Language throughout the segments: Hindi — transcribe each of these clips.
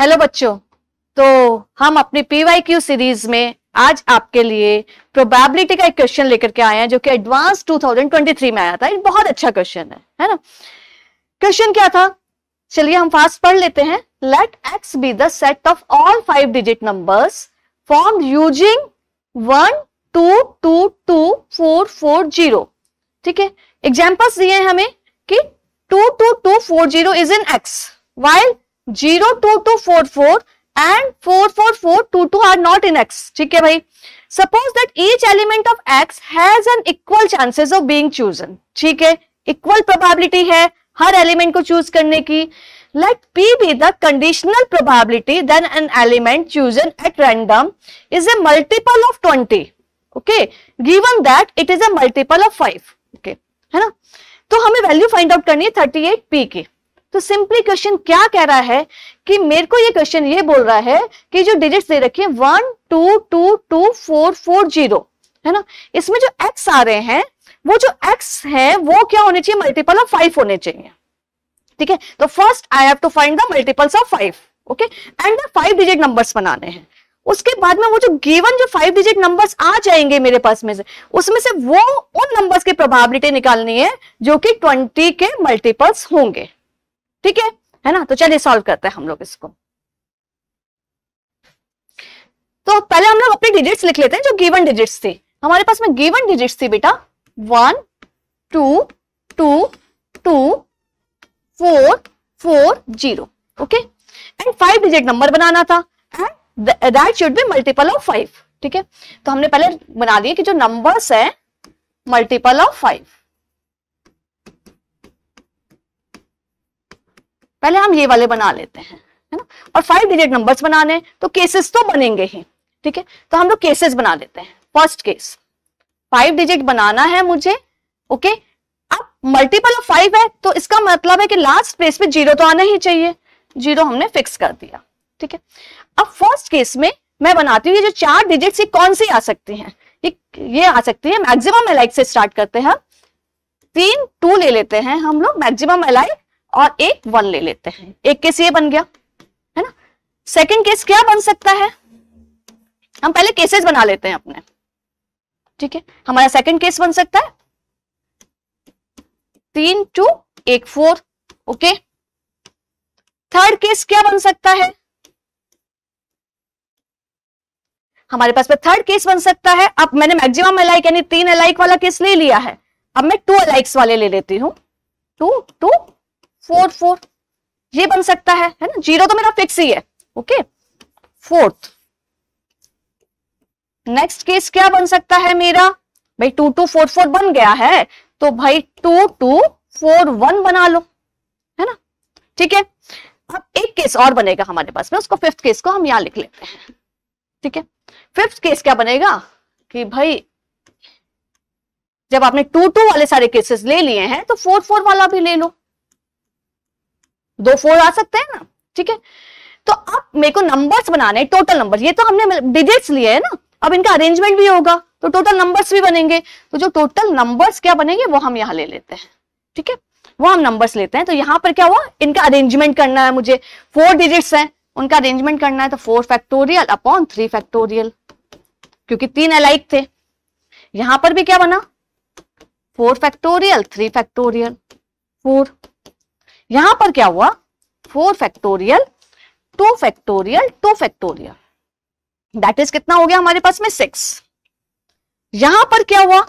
हेलो बच्चों तो हम अपनी पीवाईक्यू सीरीज में आज आपके लिए प्रोबेबिलिटी का एक क्वेश्चन लेकर के आए हैं जो कि एडवांस 2023 में आया था एक बहुत अच्छा क्वेश्चन है है ना क्वेश्चन क्या था चलिए हम फास्ट पढ़ लेते हैं let X be the set of all five digit numbers form using one two two two four four zero ठीक है एग्जाम्पल्स दिए हैं हमें कि two two two four zero is in X while zero two two four four and four four four two two are not in X ठीक है भाई suppose that each element of X has an equal chances of being chosen ठीक है इक्वल प्रोबेबिलिटी है हर एलिमेंट को चूज करने की let P be the conditional probability then an element chosen at random is a multiple of twenty okay given that it is a multiple of five okay है ना तो हमें वैल्यू फाइंड आउट करनी है थर्टी एट पी की तो सिंपली क्वेश्चन क्या कह रहा है कि मेरे को ये क्वेश्चन ये बोल रहा है कि जो डिजिट्स दे रखे हैं one two two two four four zero है ना इसमें जो एक्स आ रहे हैं वो जो एक्स है वो क्या होने चाहिए मल्टीपल ऑफ फाइव होने चाहिए ठीक है तो first I have to find the multiples of five okay and five digit numbers बनाने हैं उसके बाद में वो जो गिवन जो फाइव डिजिट नंबर्स आ जाएंगे मेरे पास में से उसमें से वो उन नंबर्स की प्रोबेबिलिटी निकालनी है जो कि ट्वेंटी के मल्टीपल्स होंगे ठीक है है ना तो चलिए सॉल्व करते हैं हम लोग इसको तो पहले हम लोग अपने डिजिट्स लिख लेते हैं जो गिवन डिजिट्स थे हमारे पास में गिवन डिजिट्स थी बेटा one two two two four four zero okay and five digit number बनाना था and that should be multiple of five ठीक है तो हमने पहले बना दिया कि जो नंबर्स है मल्टीपल ऑफ फाइव पहले हम ये वाले बना लेते हैं है ना और फाइव डिजिट नंबर्स बनाने तो केसेस तो बनेंगे ही ठीक है तो हम लोग केसेस बना देते हैं फर्स्ट केस फाइव डिजिट बनाना है मुझे ओके अब मल्टीपल ऑफ फाइव है तो इसका मतलब है कि लास्ट प्लेस पे जीरो तो आना ही चाहिए जीरो हमने फिक्स कर दिया ठीक है अब फर्स्ट केस में मैं बनाती हूँ ये जो चार डिजिट ये कौन सी आ सकती हैं ये ये आ सकती है मैक्सिमम एलाइक से स्टार्ट करते हैं तीन टू ले लेते हैं हम लोग मैक्सिमम एलाइक और एक वन ले लेते हैं एक केस ये बन गया है ना सेकंड केस क्या बन सकता है हम पहले केसेस बना लेते हैं अपने ठीक है हमारा सेकंड केस बन सकता है तीन टू एक फोर ओके थर्ड केस क्या बन सकता है हमारे पास में थर्ड केस बन सकता है अब मैंने मैक्सिमम अलाइक यानी तीन अलाइक वाला केस ले लिया है अब मैं टू अलाइक्स वाले ले लेती हूँ टू टू फोर्थ फोर ये बन सकता है है ना जीरो तो मेरा फिक्स ही है ओके फोर्थ नेक्स्ट केस क्या बन सकता है मेरा भाई टू टू फोर फोर बन गया है तो भाई टू टू फोर वन बना लो है ना ठीक है अब एक केस और बनेगा हमारे पास में उसको फिफ्थ केस को हम यहां लिख लेते हैं ठीक है फिफ्थ केस क्या बनेगा कि भाई जब आपने टू टू वाले सारे केसेस ले लिए हैं तो फोर फोर वाला भी ले लो दो फोर आ सकते हैं ना ठीक है तो अब मेरे को नंबर्स बनाने टोटल नंबर ये तो हमने डिजिट्स लिए है ना अब इनका अरेंजमेंट भी होगा तो टोटल नंबर्स भी बनेंगे तो जो टोटल नंबर्स क्या बनेंगे वो हम यहाँ ले लेते हैं ठीक है वो हम नंबर्स लेते हैं तो यहाँ पर क्या हुआ इनका अरेंजमेंट करना है मुझे फोर डिजिट्स हैं उनका अरेंजमेंट करना है तो four factorial upon three factorial क्योंकि तीन अलाइक थे यहां पर भी क्या बना four factorial three factorial four यहां पर क्या हुआ four factorial two factorial two factorial that is कितना हो गया हमारे पास में सिक्स यहां पर क्या हुआ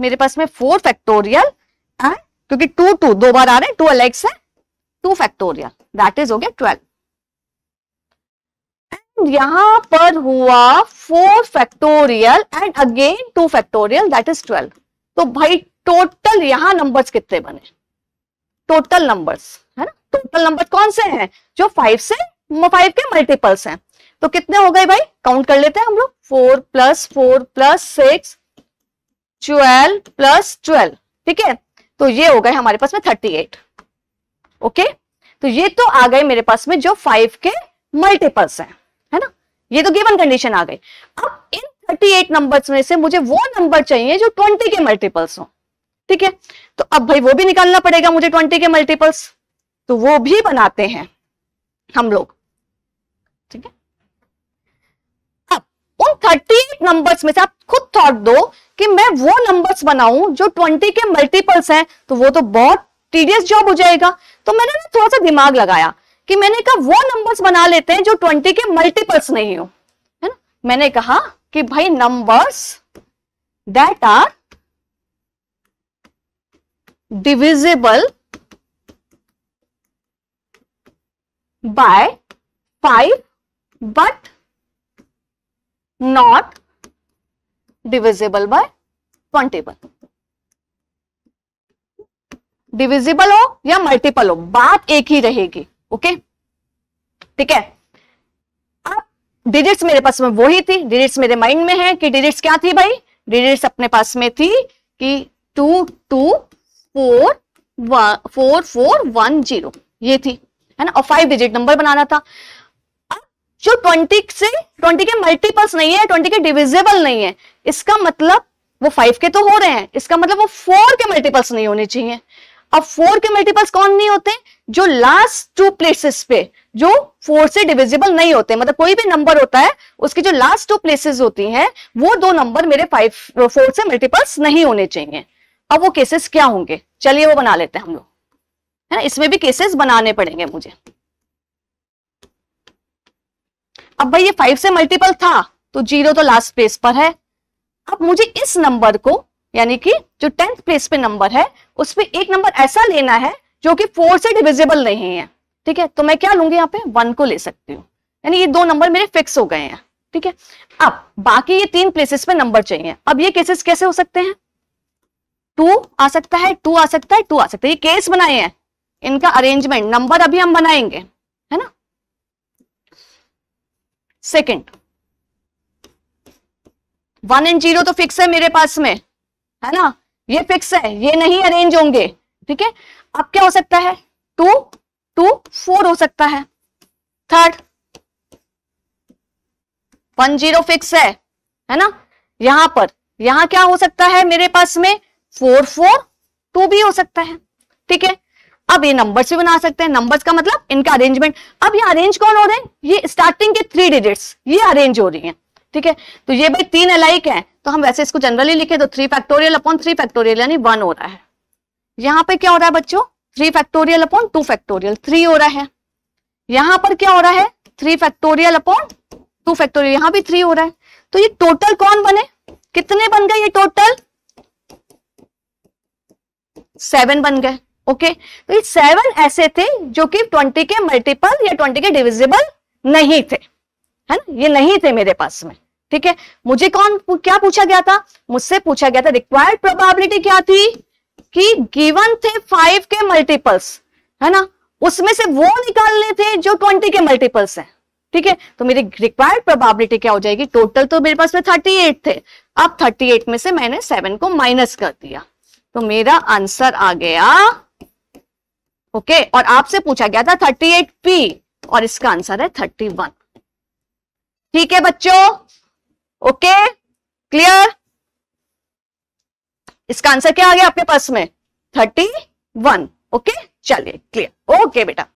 मेरे पास में फोर फैक्टोरियल एंड क्योंकि टू टू दो बार आ रहे हैं टू अलेक्स है टू फैक्टोरियल दैट इज हो गया ट्वेल्व एंड यहां पर हुआ four factorial and again two factorial that is twelve तो भाई टोटल यहां नंबर्स कितने बने टोटल नंबर्स है ना टोटल नंबर कौन से हैं जो फाइव से फाइव के मल्टीपल्स हैं तो कितने हो गए भाई काउंट कर लेते हैं हम लोग four plus four plus six twelve plus twelve ठीक है तो ये हो गए हमारे पास में थर्टी एट ओके तो ये तो आ गए मेरे पास में जो फाइव के मल्टीपल्स हैं है ना ये तो गिवन कंडीशन आ गई अब इन थर्टी एट नंबर में से मुझे वो नंबर चाहिए जो ट्वेंटी के मल्टीपल्स हो ठीक है तो अब भाई वो भी निकालना पड़ेगा मुझे ट्वेंटी के मल्टीपल्स तो वो भी बनाते हैं हम लोग ठीक है अब उन थर्टी एट नंबर्स में से आप खुद थॉट दो कि मैं वो नंबर्स बनाऊं जो ट्वेंटी के मल्टीपल्स हैं तो वो तो बहुत टीडियस जॉब हो जाएगा तो मैंने ना थोड़ा सा दिमाग लगाया कि मैंने कहा वो नंबर्स बना लेते हैं जो ट्वेंटी के मल्टीपल्स नहीं हो है ना मैंने कहा कि भाई numbers that are divisible by 5 but not divisible by 21 divisible हो या मल्टीपल हो बात एक ही रहेगी ओके ठीक है अब डिजिट्स मेरे पास में वो ही थी डिजिट्स मेरे माइंड में है कि डिजिट्स क्या थी भाई डिजिट्स अपने पास में थी कि two two four four four one zero ये थी है ना और फाइव डिजिट नंबर बनाना था अब जो ट्वेंटी से ट्वेंटी के मल्टीपल्स नहीं है ट्वेंटी के डिविजिबल नहीं है इसका मतलब वो फाइव के तो हो रहे हैं इसका मतलब वो फोर के मल्टीपल्स नहीं होने चाहिए अब फोर के मल्टीपल्स कौन नहीं होते जो लास्ट टू प्लेसेस पे जो फोर से डिविजिबल नहीं होते मतलब कोई भी नंबर होता है उसकी जो लास्ट टू प्लेसेस होती हैं वो दो नंबर मेरे फाइव फोर से मल्टीपल्स नहीं होने चाहिए अब वो केसेस क्या होंगे चलिए वो बना लेते हैं हम लोग है ना इसमें भी केसेस बनाने पड़ेंगे मुझे अब भाई ये फाइव से मल्टीपल था तो जीरो तो लास्ट प्लेस पर है अब मुझे इस नंबर को यानी कि जो टेंथ प्लेस पे नंबर है उसमें एक नंबर ऐसा लेना है जो कि फोर से डिविजिबल नहीं है ठीक है तो मैं क्या लूंगी यहाँ पे वन को ले सकती हूँ यानी ये दो नंबर मेरे फिक्स हो गए हैं ठीक है अब बाकी ये तीन प्लेसेस पे नंबर चाहिए अब ये केसेस कैसे हो सकते हैं टू आ सकता है टू आ सकता है टू आ सकता है ये केस बनाए हैं इनका अरेंजमेंट नंबर अभी हम बनाएंगे है ना सेकंड वन एंड जीरो तो फिक्स है मेरे पास में है ना ये फिक्स है ये नहीं अरेंज होंगे ठीक है अब क्या हो सकता है टू टू फोर हो सकता है थर्ड वन जीरो फिक्स है है ना यहां पर यहां क्या हो सकता है मेरे पास में फोर फोर टू तो भी हो सकता है ठीक है अब ये नंबर्स भी बना सकते हैं नंबर्स का मतलब इनका अरेंजमेंट अब ये अरेंज कौन हो रहे हैं ये स्टार्टिंग के थ्री डिजिट्स ये अरेंज हो रही हैं ठीक है तो ये भाई तीन अलाइक है तो हम वैसे इसको जनरली लिखे तो three factorial upon three factorial यानी वन हो रहा है यहाँ पे क्या हो रहा है बच्चों three factorial upon two factorial three हो रहा है यहाँ पर क्या हो रहा है three factorial upon two factorial यहाँ भी थ्री हो रहा है तो ये टोटल कौन बने कितने बन गए ये टोटल सेवन बन गए ओके तो ये सेवन ऐसे थे जो कि ट्वेंटी के मल्टीपल या ट्वेंटी के डिविजिबल नहीं थे है ना ये नहीं थे मेरे पास में ठीक है मुझे कौन क्या पूछा गया था मुझसे पूछा गया था रिक्वायर्ड प्रोबेबिलिटी क्या थी कि गिवन थे फाइव के मल्टीपल्स है ना उसमें से वो निकालने थे जो ट्वेंटी के मल्टीपल्स हैं ठीक है तो मेरी रिक्वायर्ड प्रोबेबिलिटी क्या हो जाएगी टोटल तो मेरे पास में थर्टी एट थे अब थर्टी एट में से मैंने सेवन को माइनस कर दिया तो मेरा आंसर आ गया ओके okay, और आपसे पूछा गया था 38p और इसका आंसर है 31 ठीक है बच्चों ओके क्लियर इसका आंसर क्या आ गया आपके पास में 31 ओके okay? चलिए क्लियर ओके बेटा